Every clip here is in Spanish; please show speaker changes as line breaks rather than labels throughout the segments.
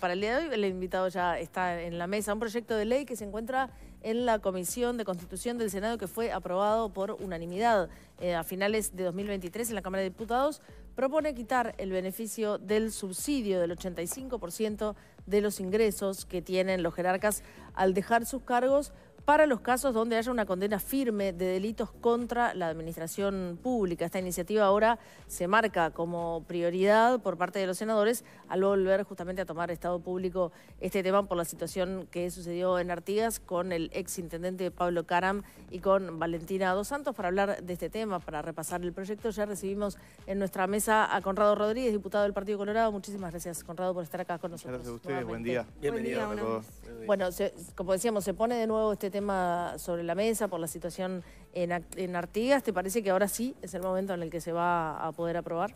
para el día de hoy. El invitado ya está en la mesa. Un proyecto de ley que se encuentra en la Comisión de Constitución del Senado que fue aprobado por unanimidad eh, a finales de 2023 en la Cámara de Diputados propone quitar el beneficio del subsidio del 85% de los ingresos que tienen los jerarcas al dejar sus cargos para los casos donde haya una condena firme de delitos contra la administración pública. Esta iniciativa ahora se marca como prioridad por parte de los senadores al volver justamente a tomar Estado público este tema por la situación que sucedió en Artigas con el exintendente Pablo Caram y con Valentina Dos Santos. Para hablar de este tema, para repasar el proyecto, ya recibimos en nuestra mesa a Conrado Rodríguez, diputado del Partido Colorado. Muchísimas gracias, Conrado, por estar acá con nosotros. Gracias a ustedes,
buen día. Bienvenido a todos.
Bueno, como decíamos, se pone de nuevo este tema sobre la mesa por la situación en, Artigas, ¿te parece que ahora sí es el momento en el que se va a poder aprobar?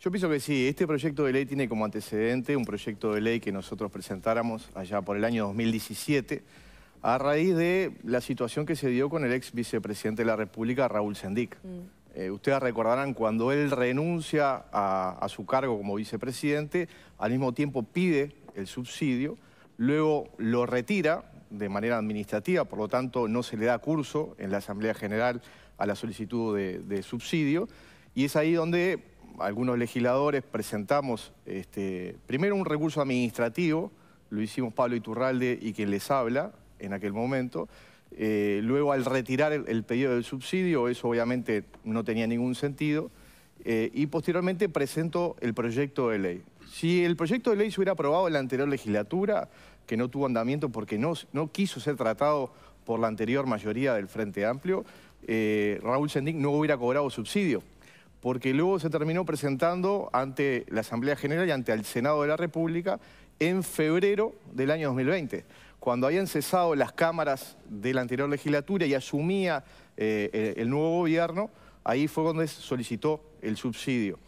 Yo pienso que sí, este proyecto de ley tiene como antecedente un proyecto de ley que nosotros presentáramos allá por el año 2017 a raíz de la situación que se dio con el ex vicepresidente de la República, Raúl Sendic. Mm. Eh, ustedes recordarán cuando él renuncia a, su cargo como vicepresidente, al mismo tiempo pide el subsidio, luego lo retira, de manera administrativa, por lo tanto no se le da curso en la Asamblea General a la solicitud de, subsidio y es ahí donde algunos legisladores presentamos este, primero un recurso administrativo, lo hicimos Pablo Iturralde y quien les habla en aquel momento, eh, luego al retirar el, pedido del subsidio, eso obviamente no tenía ningún sentido, eh, y posteriormente presento el proyecto de ley. Si el proyecto de ley se hubiera aprobado en la anterior legislatura, que no tuvo andamiento porque no, no quiso ser tratado por la anterior mayoría del Frente Amplio, eh, Raúl Sendic no hubiera cobrado subsidio, porque luego se terminó presentando ante la Asamblea General y ante el Senado de la República en febrero del año 2020, cuando habían cesado las cámaras de la anterior legislatura y asumía eh, el nuevo gobierno, ahí fue donde solicitó el subsidio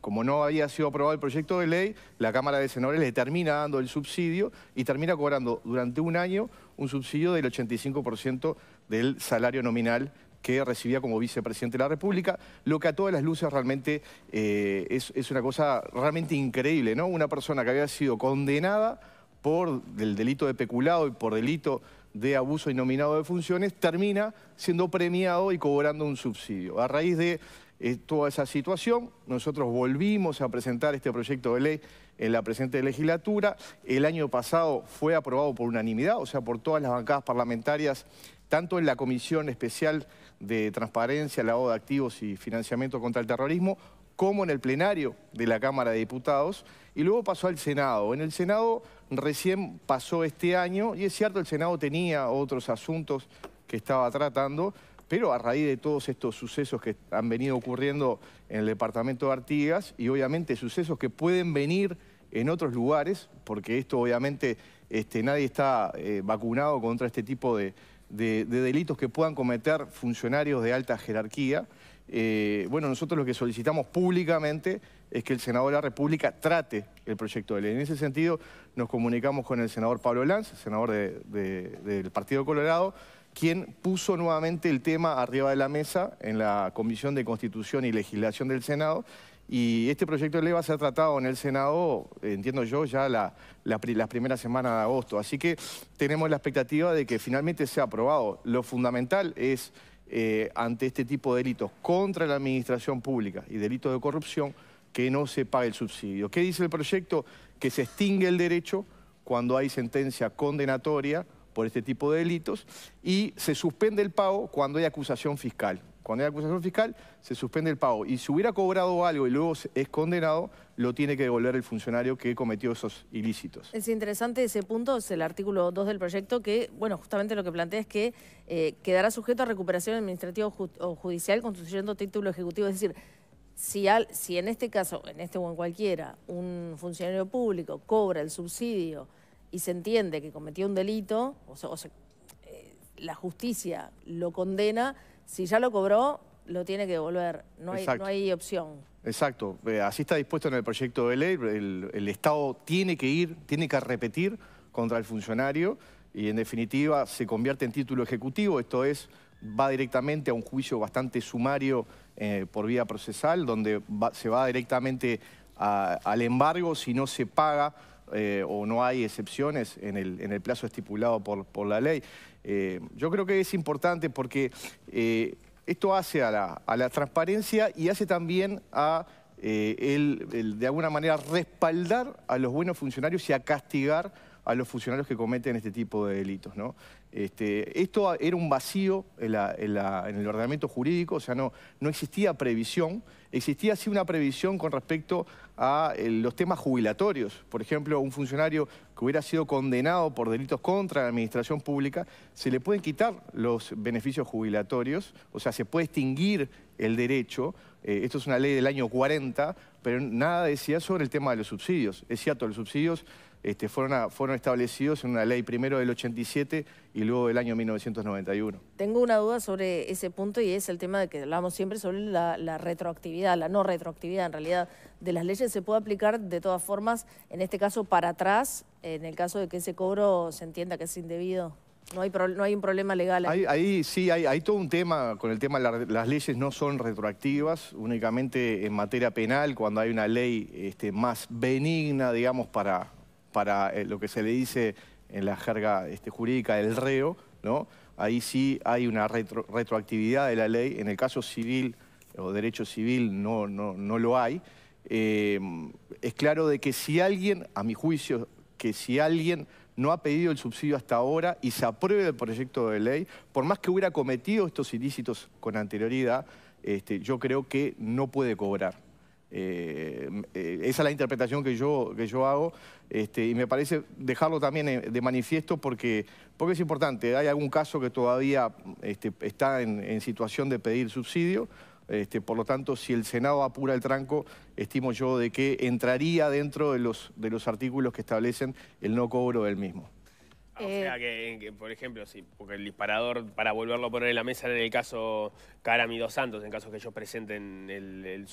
como no había sido aprobado el proyecto de ley, la Cámara de Senadores le termina dando el subsidio y termina cobrando durante un año un subsidio del 85% del salario nominal que recibía como vicepresidente de la República, lo que a todas las luces realmente eh, es, una cosa realmente increíble, ¿no? Una persona que había sido condenada por el delito de peculado y por delito de abuso y nominado de funciones, termina siendo premiado y cobrando un subsidio. A raíz de eh, toda esa situación. Nosotros volvimos a presentar este proyecto de ley en la presente legislatura. El año pasado fue aprobado por unanimidad, o sea, por todas las bancadas parlamentarias, tanto en la Comisión Especial de Transparencia, Lavado de Activos y Financiamiento contra el Terrorismo, como en el plenario de la Cámara de Diputados, y luego pasó al Senado. En el Senado recién pasó este año, y es cierto, el Senado tenía otros asuntos que estaba tratando, pero a raíz de todos estos sucesos que han venido ocurriendo en el departamento de Artigas y obviamente sucesos que pueden venir en otros lugares, porque esto obviamente este, nadie está eh, vacunado contra este tipo de, delitos que puedan cometer funcionarios de alta jerarquía. Eh, bueno, nosotros lo que solicitamos públicamente es que el senador de la República trate el proyecto de ley. En ese sentido, nos comunicamos con el senador Pablo Lanz, senador del Partido Colorado, quien puso nuevamente el tema arriba de la mesa en la Comisión de Constitución y Legislación del Senado. Y este proyecto de ley va a tratado en el Senado, entiendo yo, ya las primeras semanas de agosto. Así que tenemos la expectativa de que finalmente sea aprobado. Lo fundamental es, eh, ante este tipo de delitos contra la administración pública y delitos de corrupción, que no se pague el subsidio. ¿Qué dice el proyecto? Que se extingue el derecho cuando hay sentencia condenatoria por este tipo de delitos y se suspende el pago cuando hay acusación fiscal. Cuando hay acusación fiscal, se suspende el pago. Y si hubiera cobrado algo y luego es condenado, lo tiene que devolver el funcionario que cometió esos ilícitos.
Es interesante ese punto, es el artículo 2 del proyecto, que, bueno, justamente lo que plantea es que eh, quedará sujeto a recuperación administrativa o, judicial constituyendo título ejecutivo. Es decir, si, al, si en este caso, en este o en cualquiera, un funcionario público cobra el subsidio y se entiende que cometió un delito, o, eh, la justicia lo condena, si ya lo cobró, lo tiene que devolver. No hay, no hay opción.
Exacto. Eh, así está dispuesto en el proyecto de ley. El, Estado tiene que ir, tiene que repetir contra el funcionario y en definitiva se convierte en título ejecutivo. Esto es, va directamente a un juicio bastante sumario eh, por vía procesal, donde se va directamente al embargo si no se paga eh, o no hay excepciones en el, en el plazo estipulado por, la ley. Eh, yo creo que es importante porque eh, esto hace a la, transparencia y hace también a el, de alguna manera, respaldar a los buenos funcionarios y a castigar a los funcionarios que cometen este tipo de delitos. ¿no? Este, esto era un vacío en, el ordenamiento jurídico, o sea, no, no existía previsión. Existía sí una previsión con respecto a eh, los temas jubilatorios. Por ejemplo, un funcionario que hubiera sido condenado por delitos contra la administración pública, se le pueden quitar los beneficios jubilatorios, o sea, se puede extinguir el derecho. Eh, esto es una ley del año 40, pero nada decía sobre el tema de los subsidios. Es cierto, los subsidios este, fueron, establecidos en una ley primero del 87 y luego del año 1991.
Tengo una duda sobre ese punto y es el tema de que hablamos siempre sobre la, retroactividad, la no retroactividad en realidad de las leyes. ¿Se puede aplicar de todas formas, en este caso para atrás, en el caso de que ese cobro se entienda que es indebido? No hay, no hay un problema legal.
Ahí, sí, hay, hay, todo un tema con el tema, las leyes no son retroactivas, únicamente en materia penal, cuando hay una ley este, más benigna, digamos, para, para eh, lo que se le dice en la jerga este, jurídica del reo, ¿no? ahí sí hay una retroactividad de la ley. En el caso civil o derecho civil no, no, no lo hay. Eh, es claro de que si alguien, a mi juicio, que si alguien no ha pedido el subsidio hasta ahora y se apruebe el proyecto de ley, por más que hubiera cometido estos ilícitos con anterioridad, este, yo creo que no puede cobrar. Eh, eh, esa es la interpretación que yo, que yo hago este, y me parece dejarlo también eh, de manifiesto porque, porque es importante. Hay algún caso que todavía este, está en, situación de pedir subsidio, este, por lo tanto, si el Senado apura el tranco, estimo yo de que entraría dentro de los, de los artículos que establecen el no cobro del mismo.
Ah, o sea que, por ejemplo, sí, porque el disparador, para volverlo a poner en la mesa, en el caso Carami dos Santos, en caso que ellos presenten el, el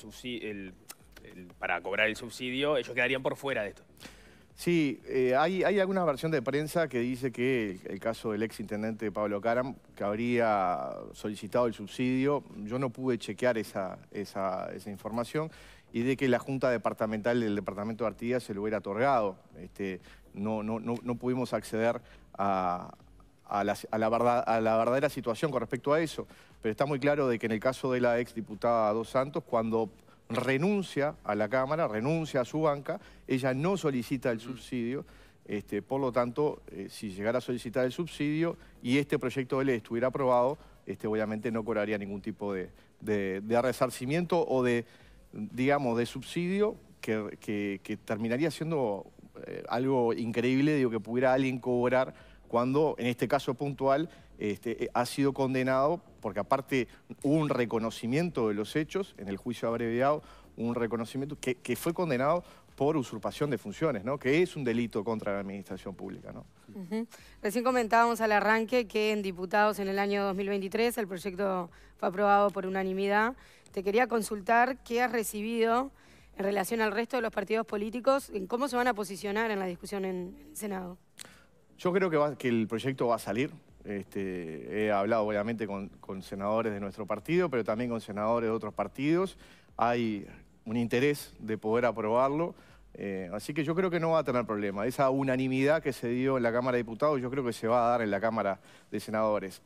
para cobrar el subsidio, ellos quedarían por fuera de esto.
Sí, eh, hay, hay, alguna versión de prensa que dice que el, caso del ex intendente Pablo Caram, que habría solicitado el subsidio, yo no pude chequear esa, información, y de que la Junta Departamental del Departamento de Artigas se lo hubiera otorgado. Este, no, no, no, pudimos acceder a, la, verdad, a la, verdadera situación con respecto a eso. Pero está muy claro de que en el caso de la exdiputada Dos Santos, cuando renuncia a la Cámara, renuncia a su banca, ella no solicita el subsidio, este, por lo tanto, eh, si llegara a solicitar el subsidio y este proyecto de ley estuviera aprobado, este, obviamente no cobraría ningún tipo de, de, resarcimiento o de, digamos, de subsidio que, terminaría siendo eh, algo increíble, digo, que pudiera alguien cobrar cuando, en este caso puntual, este, eh, ha sido condenado porque aparte hubo un reconocimiento de los hechos en el juicio abreviado, un reconocimiento que, fue condenado por usurpación de funciones, ¿no? que es un delito contra la administración pública.
Recién comentábamos al arranque que en diputados en el año 2023 el proyecto fue aprobado por unanimidad. Te quería consultar qué has recibido en relación al resto de los partidos políticos, en cómo se van a posicionar en la discusión en el Senado.
Yo creo que el proyecto va a salir, este, he hablado obviamente con, senadores de nuestro partido, pero también con senadores de otros partidos. Hay un interés de poder aprobarlo. Eh, así que yo creo que no va a tener problema. Esa unanimidad que se dio en la Cámara de Diputados, yo creo que se va a dar en la Cámara de Senadores.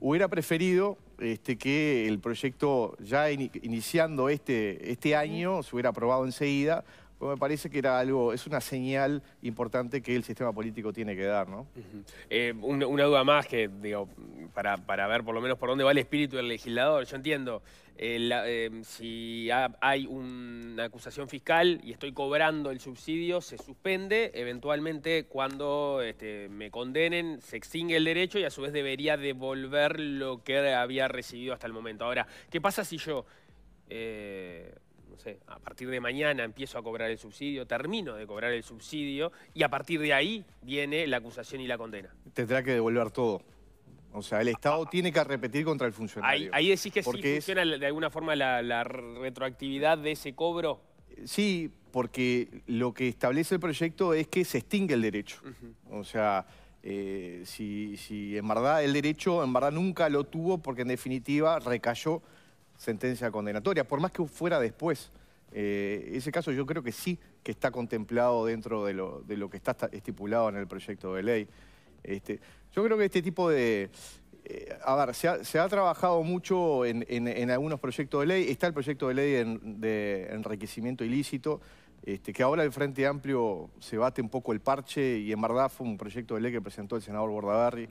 Hubiera preferido este, que el proyecto, ya iniciando este, este año, se hubiera aprobado enseguida, me parece que era algo, es una señal importante que el sistema político tiene que dar, ¿no?
Eh, una, duda más que, digo, para, ver por lo menos por dónde va el espíritu del legislador. Yo entiendo, eh, eh, si hay una acusación fiscal y estoy cobrando el subsidio, se suspende, eventualmente cuando este, me condenen se extingue el derecho y a su vez debería devolver lo que había recibido hasta el momento. Ahora, ¿qué pasa si yo a partir de mañana empiezo a cobrar el subsidio, termino de cobrar el subsidio y a partir de ahí viene la acusación y la condena.
Tendrá que devolver todo. O sea, el Estado ah. tiene
que repetir contra el funcionario. Ahí, decís que porque sí funciona de alguna forma la, retroactividad de ese cobro.
Sí, porque lo que establece el proyecto es que se extingue el derecho. O sea, eh, si, si en verdad el derecho en verdad nunca lo tuvo porque en definitiva recayó sentencia condenatoria, por más que fuera después. Eh, ese caso yo creo que sí que está contemplado dentro de lo, de lo que está estipulado en el proyecto de ley. Este, yo creo que este tipo de... Eh, a ver, se ha, trabajado mucho en, algunos proyectos de ley. Está el proyecto de ley de enriquecimiento ilícito, este, que ahora el Frente Amplio se bate un poco el parche y en verdad fue un proyecto de ley que presentó el senador Bordaberry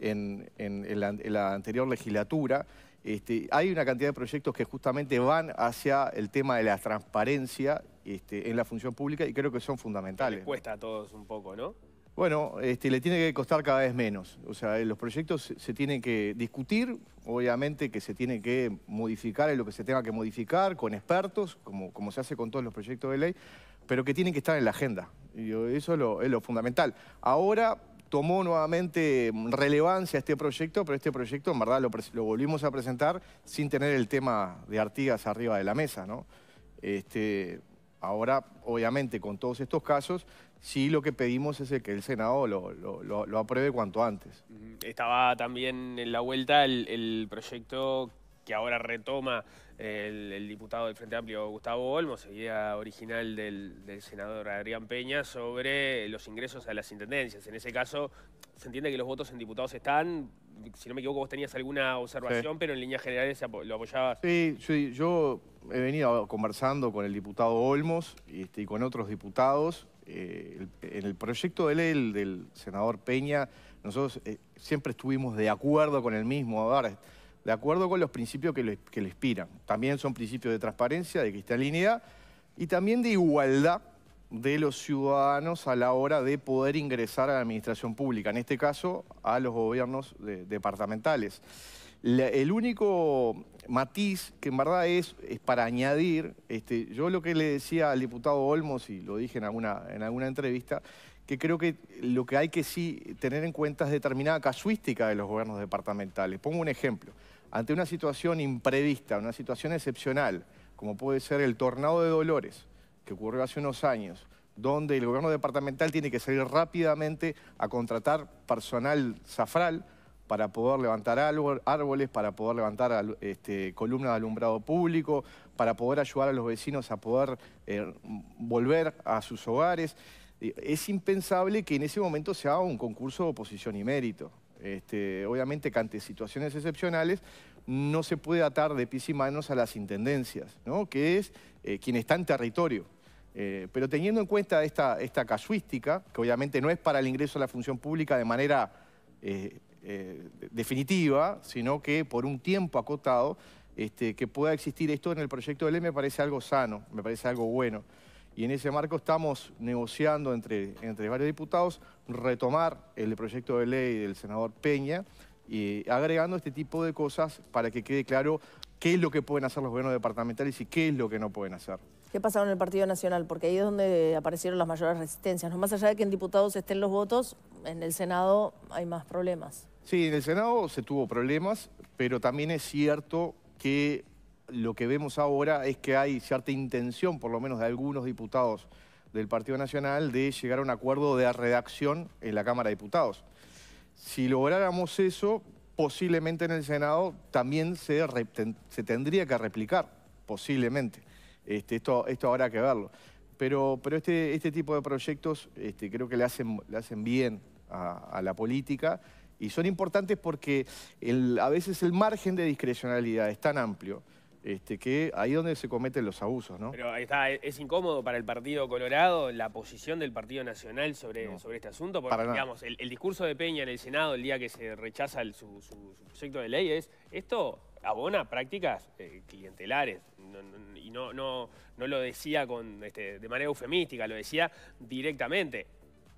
en, la, anterior legislatura. Este, hay una cantidad de proyectos que justamente van hacia el tema de la transparencia este, en la función pública y creo que son fundamentales. Le
cuesta a todos un poco, ¿no?
Bueno, este, le tiene que costar cada vez menos. O sea, los proyectos se tienen que discutir, obviamente que se tiene que modificar en lo que se tenga que modificar, con expertos, como, se hace con todos los proyectos de ley, pero que tienen que estar en la agenda. Y eso lo, es lo fundamental. Ahora tomó nuevamente relevancia este proyecto, pero este proyecto en verdad lo, volvimos a presentar sin tener el tema de Artigas arriba de la mesa, ¿no? Este, ahora, obviamente, con todos estos casos, sí lo que pedimos es el que el Senado lo, apruebe cuanto antes.
Estaba también en la vuelta el proyecto que ahora retoma el, diputado del Frente Amplio Gustavo Olmos, idea original del, senador Adrián Peña, sobre los ingresos a las intendencias. En ese caso, se entiende que los votos en diputados están. Si no me equivoco, vos tenías alguna observación, pero en líneas generales lo apoyabas.
Sí, yo he venido conversando con el diputado Olmos este, y con otros diputados. Eh, en el proyecto de ley del, del senador Peña, nosotros eh, siempre estuvimos de acuerdo con el mismo. Ahora, de acuerdo con los principios que le inspiran. También son principios de transparencia, de cristalinidad y también de igualdad de los ciudadanos a la hora de poder ingresar a la administración pública, en este caso a los gobiernos departamentales. el único matiz que en verdad es, para añadir, este, yo lo que le decía al diputado Olmos, y lo dije en alguna, en alguna entrevista, que creo que lo que hay que sí tener en cuenta es determinada casuística de los gobiernos departamentales. Pongo un ejemplo ante una situación imprevista, una situación excepcional, como puede ser el tornado de Dolores, que ocurrió hace unos años, donde el gobierno departamental tiene que salir rápidamente a contratar personal zafral para poder levantar árboles, para poder levantar este, columnas de alumbrado público, para poder ayudar a los vecinos a poder eh, volver a sus hogares. Es impensable que en ese momento se haga un concurso de oposición y mérito. Este, obviamente, que ante situaciones excepcionales, no se puede atar de pies y manos a las intendencias, ¿no? que es eh, quien está en territorio. Eh, pero teniendo en cuenta esta, esta casuística, que obviamente no es para el ingreso a la función pública de manera eh, definitiva, sino que por un tiempo acotado, este, que pueda existir esto en el proyecto de ley me parece algo sano, me parece algo bueno y en ese marco estamos negociando entre, entre varios diputados retomar el proyecto de ley del senador Peña y agregando este tipo de cosas para que quede claro qué es lo que pueden hacer los gobiernos departamentales y qué es lo que no pueden
hacer. ¿Qué pasaron en el Partido Nacional? Porque ahí es donde aparecieron las mayores resistencias. No más allá de que en diputados estén los votos, en el Senado hay más problemas.
Sí, en el Senado se tuvo problemas, pero también es cierto que lo que vemos ahora es que hay cierta intención, por lo menos de algunos diputados del Partido Nacional, de llegar a un acuerdo de redacción en la Cámara de Diputados. Si lográramos eso, posiblemente en el Senado también se, tendría que replicar, posiblemente. Este, esto, habrá que verlo. Pero, este, este, tipo de proyectos este, creo que le hacen, bien a, la política y son importantes porque a veces el margen de discrecionalidad es tan amplio este, que ahí es donde se cometen los abusos, ¿no?
Pero es incómodo para el Partido Colorado la posición del Partido Nacional sobre, sobre este asunto, porque digamos, el, discurso de Peña en el Senado el día que se rechaza su, proyecto de ley es esto abona prácticas eh, clientelares y no, no, no lo decía con, este, de manera eufemística, lo decía directamente.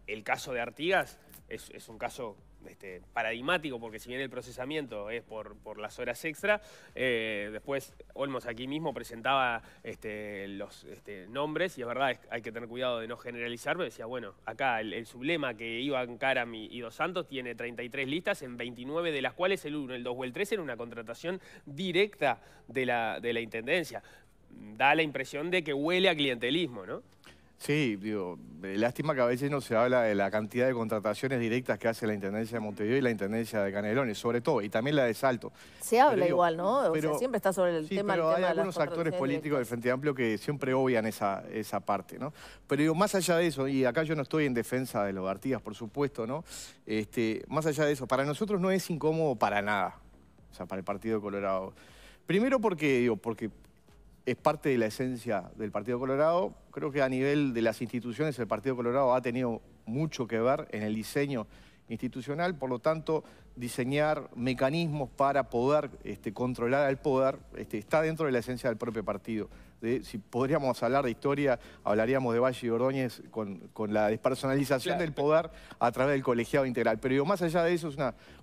El caso de Artigas es un caso este, paradigmático, porque si bien el procesamiento es por, las horas extra, eh, después Olmos aquí mismo presentaba este, los este, nombres, y es verdad, hay que tener cuidado de no generalizar, pero decía, bueno, acá el, sublema que iban cara y, y, Dos Santos tiene 33 listas, en 29 de las cuales el 1, el 2 o el 3 era una contratación directa de la, de la Intendencia. Da la impresión de que huele a clientelismo, ¿no?
Sí, digo, eh, lástima que a veces no se habla de la cantidad de contrataciones directas que hace la Intendencia de Montevideo y la Intendencia de Canelones, sobre todo, y también la de Salto.
Se habla igual, ¿no? o sea, siempre está sobre el tema. Pero el pero hay algunos actores políticos
del Frente Amplio que siempre obvian esa, parte, ¿no? Pero digo, más allá de eso, y acá yo no estoy en defensa de los Artigas, por supuesto, ¿no? Este, más allá de eso, para nosotros no es incómodo para nada, o sea, para el Partido Colorado. Primero porque, digo, porque es parte de la esencia del Partido Colorado. Creo que a nivel de las instituciones el Partido Colorado ha tenido mucho que ver en el diseño institucional, por lo tanto, diseñar mecanismos para poder este, controlar al poder este, está dentro de la esencia del propio partido si podríamos hablar de historia, hablaríamos de Valle y Ordóñez con, la despersonalización del poder a través del colegiado integral. Pero digo, más allá de eso, es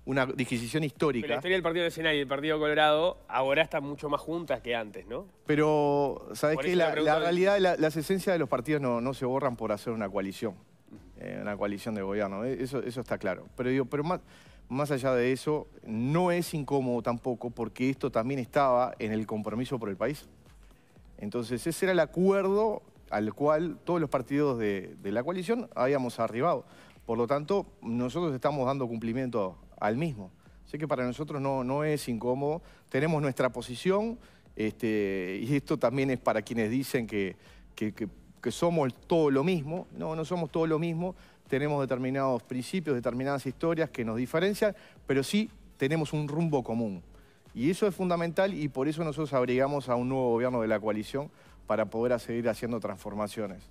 una, disquisición histórica. Pero la historia
del Partido Nacional y el Partido Colorado ahora están mucho más juntas que antes, ¿no?
Pero, ¿sabes qué? La, realidad, las esencias de los partidos no, se borran por hacer una coalición, eh, una coalición de gobierno. E, eso, está claro. Pero digo, pero más más allá de eso, no es incómodo tampoco porque esto también estaba en el compromiso por el país. Entonces ese era el acuerdo al cual todos los partidos de, la coalición habíamos arribado. Por lo tanto, nosotros estamos dando cumplimiento al mismo. Sé que para nosotros no, es incómodo. Tenemos nuestra posición este, y esto también es para quienes dicen que, que somos todo lo mismo. No, no somos todo lo mismo. Tenemos determinados principios, determinadas historias que nos diferencian, pero sí tenemos un rumbo común. Y eso es fundamental y por eso nosotros abrigamos a un nuevo gobierno de la coalición para poder seguir haciendo transformaciones.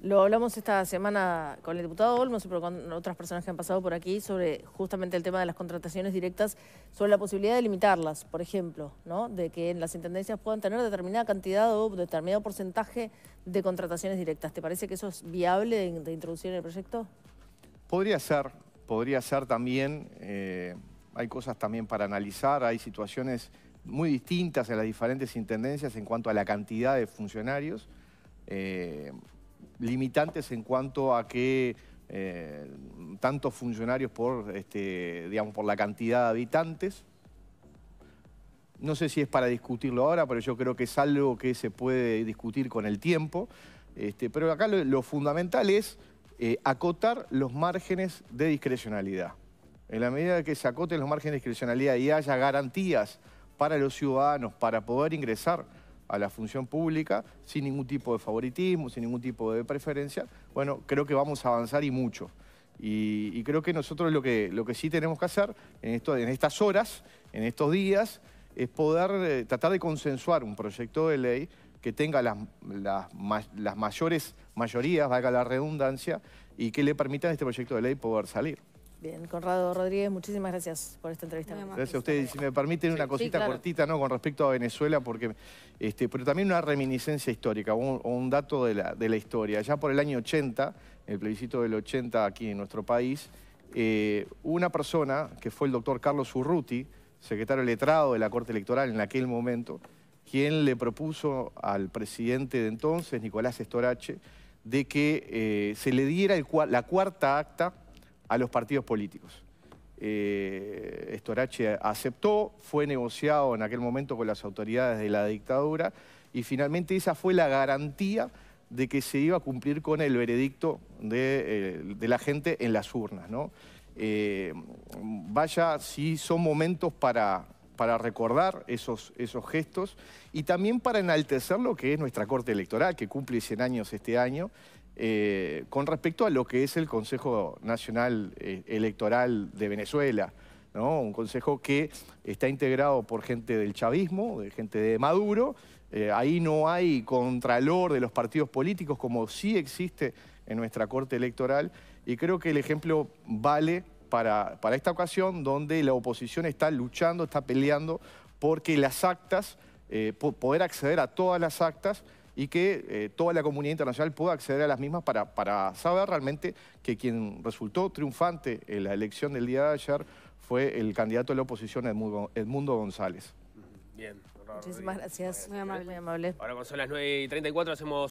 Lo hablamos esta semana con el diputado Olmos y con otras personas que han pasado por aquí sobre justamente el tema de las contrataciones directas, sobre la posibilidad de limitarlas, por ejemplo, ¿no? de que en las intendencias puedan tener determinada cantidad o determinado porcentaje de contrataciones directas. ¿Te parece que eso es viable de, introducir en el proyecto?
Podría ser, podría ser también. Eh, hay cosas también para analizar, hay situaciones muy distintas en las diferentes intendencias en cuanto a la cantidad de funcionarios, eh, limitantes en cuanto a que eh, tantos funcionarios por, este, digamos, por la cantidad de habitantes. No sé si es para discutirlo ahora, pero yo creo que es algo que se puede discutir con el tiempo. Este, pero acá lo, fundamental es eh, acotar los márgenes de discrecionalidad en la medida que se acoten los márgenes de discrecionalidad y haya garantías para los ciudadanos para poder ingresar a la función pública sin ningún tipo de favoritismo, sin ningún tipo de preferencia, bueno, creo que vamos a avanzar y mucho. Y, creo que nosotros lo que, lo que sí tenemos que hacer en, estas horas, en estos días, es poder eh, tratar de consensuar un proyecto de ley que tenga las, mayores mayorías, valga la redundancia, y que le permita a este proyecto de ley poder salir.
Bien, Conrado Rodríguez, muchísimas gracias por esta entrevista. Gracias
a ustedes. Si me permiten una cosita cortita ¿no? con respecto a Venezuela, porque este, pero también una reminiscencia histórica, o un dato de la, de la, historia. Ya por el año 80, el plebiscito del 80 aquí en nuestro país, eh, una persona que fue el doctor Carlos Urruti, secretario letrado de la Corte Electoral en aquel momento, quien le propuso al presidente de entonces, Nicolás Estorache, de que eh, se le diera el, la cuarta acta a los partidos políticos. Estorache eh, aceptó, fue negociado en aquel momento con las autoridades de la dictadura y finalmente esa fue la garantía de que se iba a cumplir con el veredicto de, eh, la gente en las urnas. Eh, vaya, si son momentos para, para recordar esos, esos gestos y también para enaltecer lo que es nuestra Corte Electoral, que cumple 100 años este año eh, con respecto a lo que es el Consejo Nacional eh, Electoral de Venezuela. Un consejo que está integrado por gente del chavismo, de gente de Maduro. Eh, ahí no hay contralor de los partidos políticos como sí existe en nuestra Corte Electoral. Y creo que el ejemplo vale para, esta ocasión donde la oposición está luchando, está peleando porque las actas, poder acceder a todas las actas y que eh, toda la comunidad internacional pueda acceder a las mismas para, para saber realmente que quien resultó triunfante en la elección del día de ayer fue el candidato de la oposición Edmundo,
González. Bien.
Muchísimas gracias. Muy amable. Muy amable.
Ahora, son las 9 y 34, hacemos...